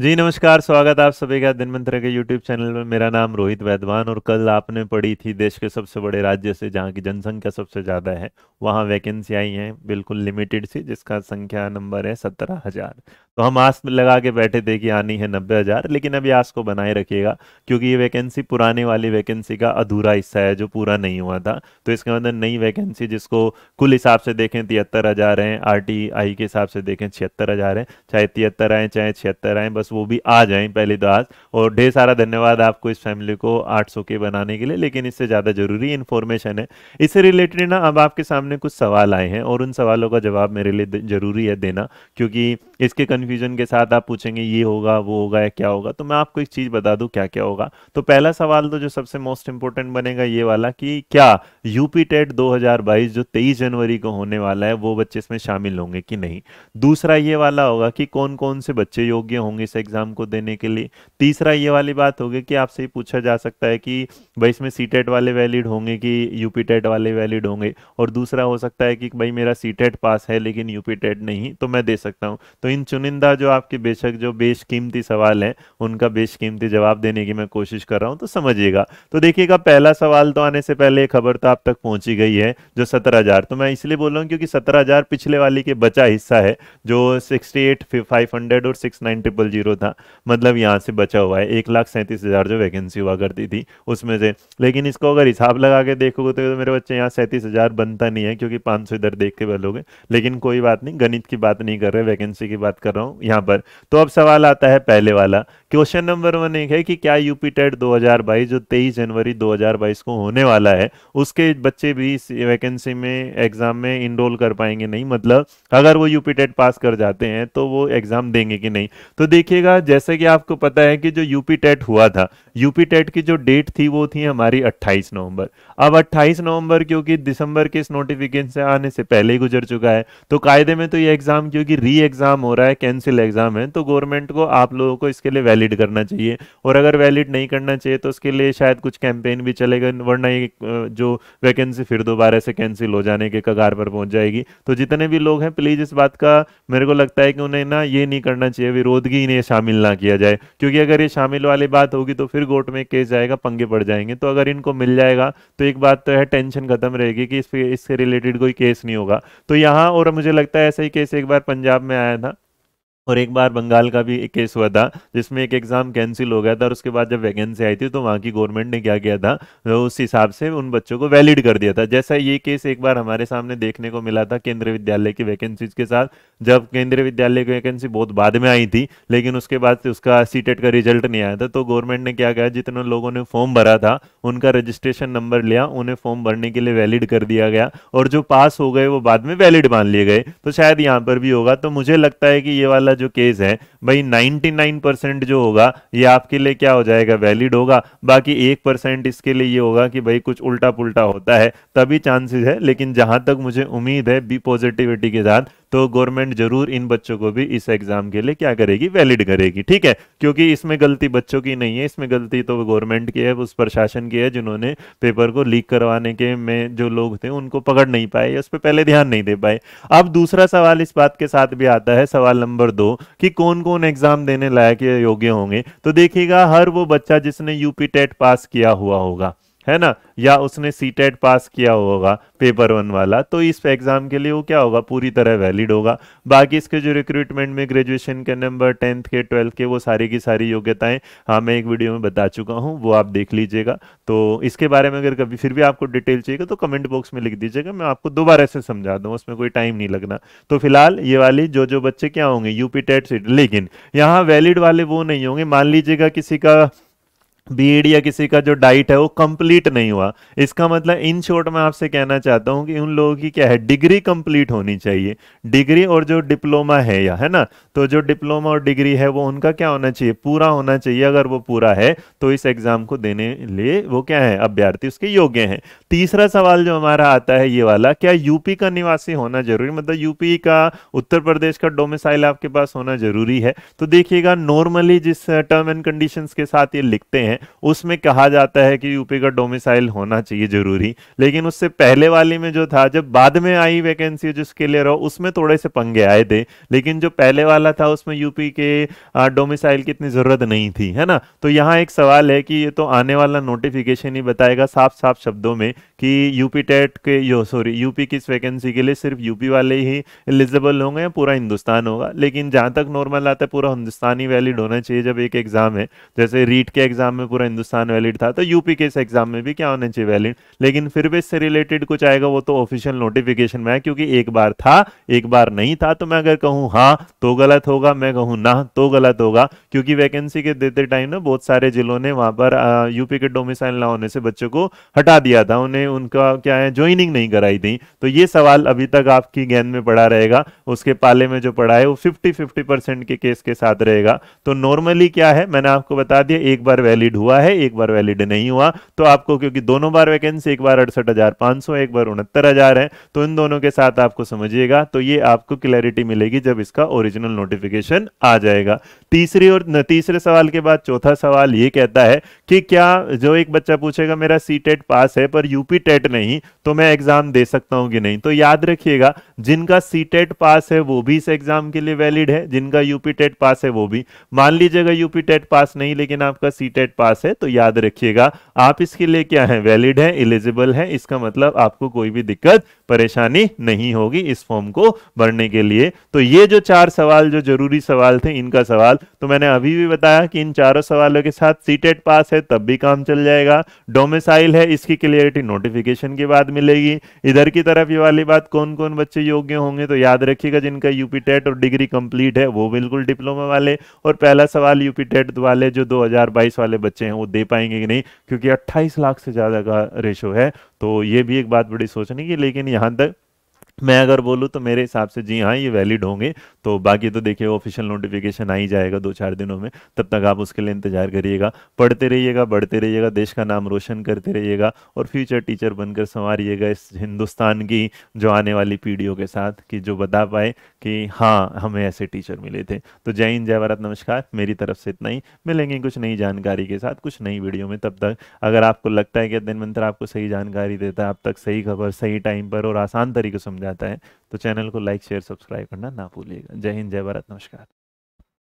जी नमस्कार स्वागत आप सभी का दिन मंत्र के यूट्यूब चैनल में मेरा नाम रोहित वैद्वान और कल आपने पढ़ी थी देश के सबसे बड़े राज्य से जहाँ की जनसंख्या सबसे ज़्यादा है वहाँ वैकेंसी आई हैं बिल्कुल लिमिटेड सी जिसका संख्या नंबर है सत्रह हज़ार तो हम आस लगा के बैठे थे कि आनी है नब्बे हज़ार लेकिन अभी आस को बनाए रखिएगा क्योंकि ये वैकेंसी पुराने वाली वैकेंसी का अधूरा हिस्सा है जो पूरा नहीं हुआ था तो इसके मतलब नई वैकेंसी जिसको कुल हिसाब से देखें तिहत्तर हज़ार हैं आर के हिसाब से देखें छिहत्तर हज़ार हैं चाहे तिहत्तर आएँ चाहे छिहत्तर आएँ बस बस वो भी आ जाएं पहले तो आज और ढेर सारा धन्यवाद आपको इस फैमिली को 800 के बनाने के लिए लेकिन इससे ज़्यादा ज़रूरी इन्फॉर्मेशन है इससे रिलेटेड ना अब आपके सामने कुछ सवाल आए हैं और उन सवालों का जवाब मेरे लिए ज़रूरी है देना क्योंकि इसके कन्फ्यूजन के साथ आप पूछेंगे ये होगा वो होगा या क्या होगा तो मैं आपको एक चीज़ बता दूँ क्या क्या होगा तो पहला सवाल तो जो सबसे मोस्ट इंपॉर्टेंट बनेगा ये वाला कि क्या यूपी टेट 2022 जो तेईस जनवरी को होने वाला है वो बच्चे इसमें शामिल होंगे कि नहीं दूसरा ये वाला होगा कि कौन कौन से बच्चे योग्य होंगे इस एग्ज़ाम को देने के लिए तीसरा ये वाली बात होगी कि आपसे पूछा जा सकता है कि भाई इसमें सी e वाले वैलिड होंगे कि यू e वाले वैलिड होंगे और दूसरा हो सकता है कि भाई मेरा सी e पास है लेकिन यू नहीं तो मैं दे सकता हूँ तो इन चुनिंदा जो आपके बेशक जो बेशकीमती सवाल हैं उनका बेशकीमती जवाब देने की मैं कोशिश कर रहा हूँ तो समझिएगा तो देखिएगा पहला सवाल तो आने से पहले खबर तो आप तक पहुंची गई है जो सत्रह हज़ार तो मैं इसलिए बोल रहा हूँ क्योंकि सत्रह हज़ार पिछले वाली के बचा हिस्सा है जो सिक्सटी एट फाइव हंड्रेड और six nine triple zero zero था मतलब यहाँ से बचा हुआ है एक लाख सैंतीस हज़ार जो वैकेंसी हुआ करती थी उसमें से लेकिन इसको अगर हिसाब लगा के देखोगे तो मेरे बच्चे यहाँ सैंतीस हज़ार बनता नहीं है क्योंकि पाँच सौ इधर देख के बोलोगे लेकिन कोई बात नहीं गणित की बात नहीं कर रहे वैकेंसी की बात कर रहा हूँ यहाँ पर तो अब सवाल आता है पहले वाला क्वेश्चन नंबर वन एक है कि क्या यूपी टेट दो जो तेईस जनवरी दो को होने वाला है उसके बच्चे भी इस वैकेंसी में एग्ज़ाम में इनरोल कर पाएंगे नहीं मतलब अगर वो यूपी टेट पास कर जाते हैं तो वो एग्ज़ाम देंगे कि नहीं तो देखिए देखिएगा जैसे कि आपको पता है कि जो यूपी टेट हुआ था यूपी टेट की जो डेट थी वो थी हमारी 28 नवंबर अब 28 नवंबर क्योंकि दिसंबर के इस नोटिफिकेशन से आने से पहले ही गुजर चुका है तो कायदे में तो ये एग्ज़ाम क्योंकि री एग्ज़ाम हो रहा है कैंसिल एग्ज़ाम है तो गवर्नमेंट को आप लोगों को इसके लिए वैलिड करना चाहिए और अगर वैलिड नहीं करना चाहिए तो उसके लिए शायद कुछ कैंपेन भी चलेगा वरना ये जो वैकेंसी फिर दोबारा से कैंसिल हो जाने के कगार पर पहुंच जाएगी तो जितने भी लोग हैं प्लीज़ इस बात का मेरे को लगता है कि उन्हें ना ये नहीं करना चाहिए विरोधगी नहीं ये शामिल ना किया जाए क्योंकि अगर ये शामिल वाली बात होगी तो फिर कोर्ट में केस जाएगा पंगे पड़ जाएंगे तो अगर इनको मिल जाएगा तो एक बात तो है टेंशन खत्म रहेगी कि इस इससे रिलेटेड कोई केस नहीं होगा तो यहाँ और मुझे लगता है ऐसा ही केस एक बार पंजाब में आया था और एक बार बंगाल का भी एक केस हुआ था जिसमें एक एग्ज़ाम कैंसिल हो गया था और उसके बाद जब वैकेंसी आई थी तो वहाँ की गवर्नमेंट ने क्या किया था तो उस हिसाब से उन बच्चों को वैलिड कर दिया था जैसा ये केस एक बार हमारे सामने देखने को मिला था केंद्रीय विद्यालय की वैकेंसीज के साथ जब केंद्रीय विद्यालय की वैकेंसी बहुत बाद में आई थी लेकिन उसके बाद उसका सी e का रिजल्ट नहीं आया था तो गवर्नमेंट ने क्या किया जितने लोगों ने फॉर्म भरा था उनका रजिस्ट्रेशन नंबर लिया उन्हें फॉर्म भरने के लिए वैलिड कर दिया गया और जो पास हो गए वो बाद में वैलिड मान लिए गए तो शायद यहाँ पर भी होगा तो मुझे लगता है कि ये वाला जो केस है भाई 99 जो होगा ये आपके लिए क्या हो जाएगा वैलिड होगा बाकी एक परसेंट इसके लिए ये होगा कि भाई कुछ उल्टा पुल्टा होता है तभी चांसेस है लेकिन जहां तक मुझे उम्मीद है बी पॉजिटिविटी के साथ तो गवर्नमेंट जरूर इन बच्चों को भी इस एग्जाम के लिए क्या करेगी वैलिड करेगी ठीक है क्योंकि इसमें गलती बच्चों की नहीं है इसमें गलती तो गवर्नमेंट की है उस प्रशासन की है जिन्होंने पेपर को लीक करवाने के में जो लोग थे उनको पकड़ नहीं पाए उस पर पहले ध्यान नहीं दे पाए अब दूसरा सवाल इस बात के साथ भी आता है सवाल नंबर दो कि कौन कौन एग्जाम देने लायक योग्य होंगे तो देखिएगा हर वो बच्चा जिसने यूपी टेट पास किया हुआ होगा है ना या उसने टेट पास e किया होगा पेपर वन वाला तो इस एग्ज़ाम के लिए वो क्या होगा पूरी तरह वैलिड होगा बाकी इसके जो रिक्रूटमेंट में ग्रेजुएशन के नंबर टेंथ के ट्वेल्थ के वो सारी की सारी योग्यताएं हाँ मैं एक वीडियो में बता चुका हूँ वो आप देख लीजिएगा तो इसके बारे में अगर कभी फिर भी आपको डिटेल चाहिए तो कमेंट तो बॉक्स में लिख दीजिएगा मैं आपको दोबारा से समझा दूँ उसमें कोई टाइम नहीं लगना तो फिलहाल ये वाली जो जो बच्चे क्या होंगे यूपी टेट सीट लेकिन यहाँ वैलिड वाले वो नहीं होंगे मान लीजिएगा किसी का बीएड या किसी का जो डाइट है वो कंप्लीट नहीं हुआ इसका मतलब इन शॉर्ट मैं आपसे कहना चाहता हूँ कि उन लोगों की क्या है डिग्री कंप्लीट होनी चाहिए डिग्री और जो डिप्लोमा है या है ना तो जो डिप्लोमा और डिग्री है वो उनका क्या होना चाहिए पूरा होना चाहिए अगर वो पूरा है तो इस एग्ज़ाम को देने लिए वो क्या है अभ्यर्थी उसके योग्य हैं तीसरा सवाल जो हमारा आता है ये वाला क्या यूपी का निवासी होना जरूरी मतलब यूपी का उत्तर प्रदेश का डोमिसाइल आपके पास होना जरूरी है तो देखिएगा नॉर्मली जिस टर्म एंड कंडीशन के साथ ये लिखते हैं हैं उसमें कहा जाता है कि यूपी का डोमिसाइल होना चाहिए जरूरी लेकिन उससे पहले वाली में जो था जब बाद में आई वैकेंसी जिसके लिए रहो उसमें थोड़े से पंगे आए थे लेकिन जो पहले वाला था उसमें यूपी के डोमिसाइल की इतनी ज़रूरत नहीं थी है ना तो यहाँ एक सवाल है कि ये तो आने वाला नोटिफिकेशन ही बताएगा साफ साफ शब्दों में कि यूपी टेट के यो सॉरी यूपी की इस वैकेंसी के लिए सिर्फ यूपी वाले ही एलिजिबल होंगे या पूरा हिंदुस्तान होगा लेकिन जहाँ तक नॉर्मल आता है पूरा हिंदुस्तानी वैलिड होना चाहिए जब एक एग्ज़ाम है जैसे रीट के एग्ज़ाम में में पूरा हिंदुस्तान वैलिड था तो यूपी के इस एग्जाम में भी क्या होना चाहिए वैलिड लेकिन फिर भी इससे रिलेटेड कुछ आएगा वो तो ऑफिशियल नोटिफिकेशन में है क्योंकि एक बार था एक बार नहीं था तो मैं अगर कहूँ हाँ तो गलत होगा मैं कहूँ ना तो गलत होगा क्योंकि वैकेंसी के देते टाइम ना बहुत सारे जिलों ने वहाँ पर यूपी के डोमिसाइल ना होने से बच्चों को हटा दिया था उन्हें उनका क्या है ज्वाइनिंग नहीं कराई थी तो ये सवाल अभी तक आपकी गेंद में पड़ा रहेगा उसके पाले में जो पड़ा है वो फिफ्टी फिफ्टी परसेंट के केस के साथ रहेगा तो नॉर्मली क्या है मैंने आपको बता दिया एक बार वैलिड वैलिड हुआ है एक बार वैलिड नहीं हुआ तो आपको क्योंकि दोनों बार वैकेंसी एक बार अड़सठ हजार पाँच सौ एक बार उनहत्तर हजार है तो इन दोनों के साथ आपको समझिएगा तो ये आपको क्लैरिटी मिलेगी जब इसका ओरिजिनल नोटिफिकेशन आ जाएगा तीसरी और तीसरे सवाल के बाद चौथा सवाल ये कहता है कि क्या जो एक बच्चा पूछेगा मेरा सी टेट e पास है पर यूपी टेट e नहीं तो मैं एग्जाम दे सकता हूँ कि नहीं तो याद रखिएगा जिनका सी टेट e पास है वो भी इस एग्जाम के लिए वैलिड है जिनका यूपी टेट पास है वो भी मान लीजिएगा यूपी टेट पास नहीं लेकिन आपका सी टेट पास है तो याद रखिएगा आप इसके लिए क्या है वैलिड है एलिजिबल है इसका मतलब आपको कोई भी दिक्कत परेशानी नहीं होगी इस फॉर्म को भरने के लिए तो ये जो चार सवाल जो जरूरी सवाल थे इनका सवाल तो मैंने अभी भी बताया कि इन चारों सवालों के साथ सीटेट e पास है तब भी काम चल जाएगा डोमिसाइल है इसकी क्लियरिटी नोटिफिकेशन के बाद मिलेगी इधर की तरफ ये वाली बात कौन कौन बच्चे योग्य होंगे तो याद रखिएगा जिनका यूपी टेट e और डिग्री कंप्लीट है वो बिल्कुल डिप्लोमा वाले और पहला सवाल यूपी टेट e वाले जो दो वाले बच्चे हैं वो दे पाएंगे कि नहीं क्योंकि अट्ठाईस लाख से ज़्यादा का रेशो है तो ये भी एक बात बड़ी सोचने की लेकिन यहाँ तक मैं अगर बोलूँ तो मेरे हिसाब से जी हाँ ये वैलिड होंगे तो बाकी तो देखिए ऑफिशियल नोटिफिकेशन आ ही जाएगा दो चार दिनों में तब तक आप उसके लिए इंतजार करिएगा पढ़ते रहिएगा बढ़ते रहिएगा देश का नाम रोशन करते रहिएगा और फ्यूचर टीचर बनकर संवारिएगा इस हिंदुस्तान की जो आने वाली पीढ़ियों के साथ कि जो बता पाए कि हाँ हमें ऐसे टीचर मिले थे तो जय हिंद जय भारत नमस्कार मेरी तरफ से इतना ही मिलेंगे कुछ नई जानकारी के साथ कुछ नई वीडियो में तब तक अगर आपको लगता है कि दिन मंत्र आपको सही जानकारी देता है आप तक सही खबर सही टाइम पर और आसान तरीके समझा जाता है तो चैनल को लाइक शेयर सब्सक्राइब करना ना भूलिएगा जय हिंद जय भारत नमस्कार